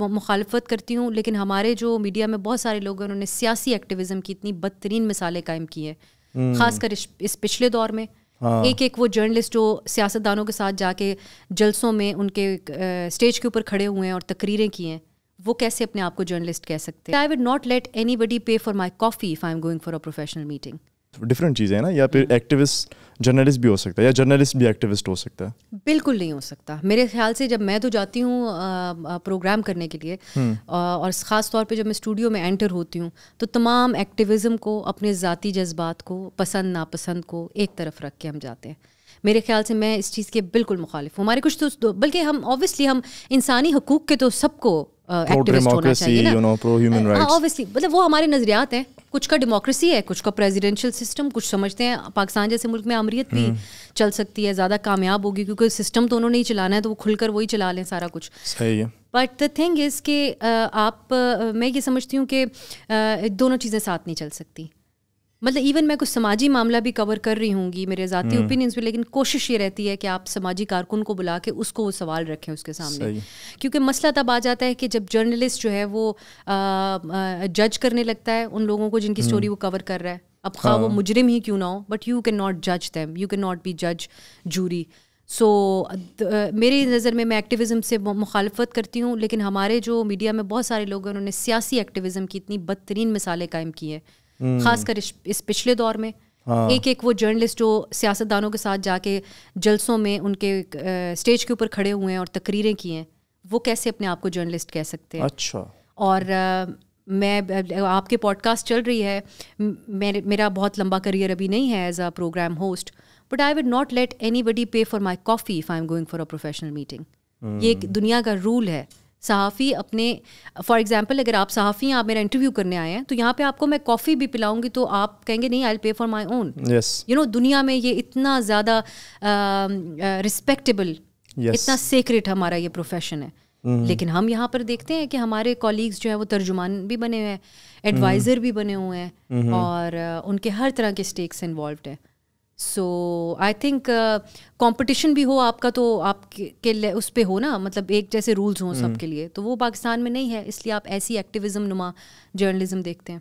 मुखालफत करती हूँ लेकिन हमारे जो मीडिया में बहुत सारे लोग हैं उन्होंने सियासी एक्टिविज़म की इतनी बदतरीन मिसालें कायम की हैं हम्म। खासकर इस, इस पिछले दौर में हाँ। एक एक वो जर्नलिस्ट जो सियासतदानों के साथ जाके जलसों में उनके आ, स्टेज के ऊपर खड़े हुए हैं और तकरीरें की हैं वो कैसे अपने आप को जर्नलिस्ट कह सकते हैं I would not let anybody pay for my coffee if I am going for a professional meeting different चीज़ें हैं ना या फिर एक्टिविस्ट हम्म। जर्नलिस्ट भी हो सकता है या जर्नलिस्ट भी एक्टिविस्ट हो सकता है बिल्कुल नहीं हो सकता मेरे ख्याल से जब मैं तो जाती हूँ प्रोग्राम करने के लिए हम्म। और ख़ास तौर पे जब मैं स्टूडियो में एंटर होती हूँ तो तमाम एक्टिविज़म को अपने ज़ाती जज्बात को पसंद नापसंद को एक तरफ रख के हम जाते हैं मेरे ख्याल से मैं इस चीज़ के बिल्कुल मुखालिफ हूँ हमारे कुछ तो बल्कि हम ऑब्वियसली हम इंसानी हकूक़ के तो सबको एक्टिविस्ट होना चाहिए ना ऑब्वियसली मतलब वो हमारे नज़रियात हैं कुछ का डेमोक्रेसी है कुछ का प्रेसिडेंशियल सिस्टम कुछ समझते हैं पाकिस्तान जैसे मुल्क में अमरीत भी हम्म। चल सकती है ज़्यादा कामयाब होगी क्योंकि सिस्टम तो उन्होंने ही चलाना है तो वो खुलकर वही चला लें सारा कुछ सही है बट द थिंग इज़ कि आप मैं ये समझती हूँ कि दोनों चीज़ें साथ नहीं चल सकती मतलब इवन मैं कुछ समाजी मामला भी कवर कर रही हूँगी मेरे ज़ाती ओपिनियंस हम्म। में लेकिन कोशिश ये रहती है कि आप समाजी कारकुन को बुला के उसको वो सवाल रखें उसके सामने क्योंकि मसला तब आ जाता है कि जब जर्नलिस्ट जो है वो आ, आ, जज करने लगता है उन लोगों को जिनकी स्टोरी हम्म। वो कवर कर रहा है अब खा हाँ, वो हाँ। मुजरिम ही क्यों ना हो बट यू कैन नॉट जज them you can not be जज जूरी सो so, uh, मेरी नज़र में मैं एक्टिविज़म से मुखालफत करती हूँ लेकिन हमारे जो मीडिया में बहुत सारे लोग हैं उन्होंने सियासी एक्टिविज़म की इतनी बदतरीन मिसालें कायम की हैं हम्म। खासकर इस पिछले दौर में हाँ। एक एक वो जर्नलिस्ट जो सियासतदानों के साथ जाके जलसों में उनके स्टेज के ऊपर खड़े हुए हैं और तकरीरें की हैं वो कैसे अपने आप को जर्नलिस्ट कह सकते हैं अच्छा और आ, मैं आपके पॉडकास्ट चल रही है मेरे मेरा बहुत लंबा करियर अभी नहीं है as a program host but I would not let anybody pay for my coffee if I am going for a professional meeting ये एक दुनिया का रूल है सहाफ़ी अपने फॉर एग्ज़ाम्पल अगर आप सहाफ़ी हैं आप मेरा इंटरव्यू करने आए हैं तो यहाँ पे आपको मैं कॉफ़ी भी पिलाऊंगी तो आप कहेंगे नहीं I'll pay for my own you know दुनिया में ये इतना ज़्यादा रिस्पेक्टेबल yes. इतना सेक्रेट हमारा ये प्रोफेशन है mm लेकिन हम यहाँ पर देखते हैं कि हमारे कॉलीग्स जो है वो तर्जुमान भी बने हुए हैं एडवाइज़र mm-hmm. भी बने हुए हैं mm-hmm. और उनके हर तरह के स्टेक्स इन्वॉल्व हैं सो आई थिंक कंपटीशन भी हो आपका तो आपके के उस पर हो ना मतलब एक जैसे रूल्स हों हम्म। सबके लिए तो वो पाकिस्तान में नहीं है इसलिए आप ऐसी एक्टिविज़म नुमा जर्नलिज्म देखते हैं